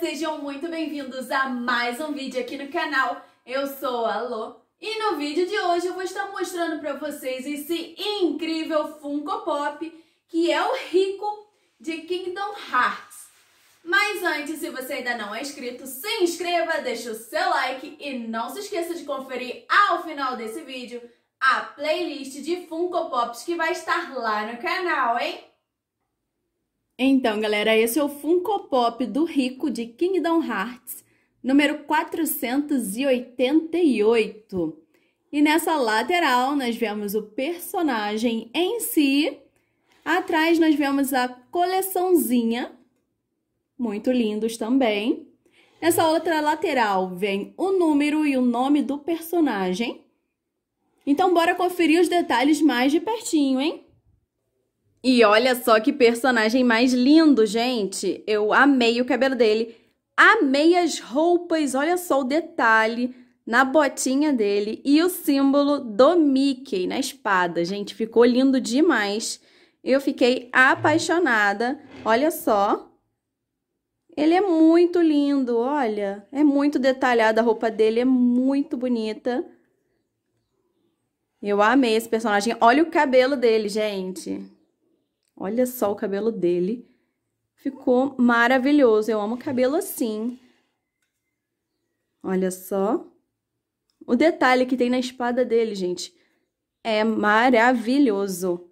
sejam muito bem-vindos a mais um vídeo aqui no canal. Eu sou a Lô e no vídeo de hoje eu vou estar mostrando para vocês esse incrível Funko Pop que é o Rico de Kingdom Hearts. Mas antes, se você ainda não é inscrito, se inscreva, deixe o seu like e não se esqueça de conferir ao final desse vídeo a playlist de Funko Pops que vai estar lá no canal, hein? Então, galera, esse é o Funko Pop do Rico de Kingdom Hearts, número 488. E nessa lateral nós vemos o personagem em si. Atrás nós vemos a coleçãozinha, muito lindos também. Nessa outra lateral vem o número e o nome do personagem. Então, bora conferir os detalhes mais de pertinho, hein? E olha só que personagem mais lindo, gente. Eu amei o cabelo dele. Amei as roupas, olha só o detalhe na botinha dele e o símbolo do Mickey na espada. Gente, ficou lindo demais. Eu fiquei apaixonada. Olha só. Ele é muito lindo, olha. É muito detalhada a roupa dele, é muito bonita. Eu amei esse personagem. Olha o cabelo dele, gente. Olha só o cabelo dele. Ficou maravilhoso. Eu amo cabelo assim. Olha só. O detalhe que tem na espada dele, gente, é maravilhoso.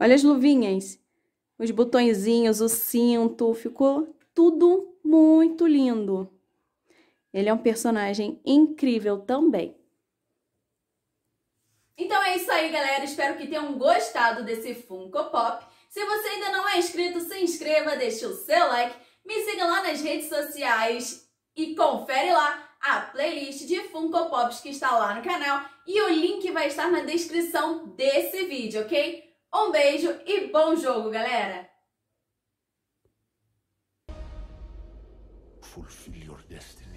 Olha as luvinhas, os botõezinhos, o cinto, ficou tudo muito lindo. Ele é um personagem incrível também. Então é isso aí, galera. Espero que tenham gostado desse Funko Pop. Se você ainda não é inscrito, se inscreva, deixe o seu like, me siga lá nas redes sociais e confere lá a playlist de Funko Pops que está lá no canal e o link vai estar na descrição desse vídeo, ok? Um beijo e bom jogo, galera! Fulfill your destiny.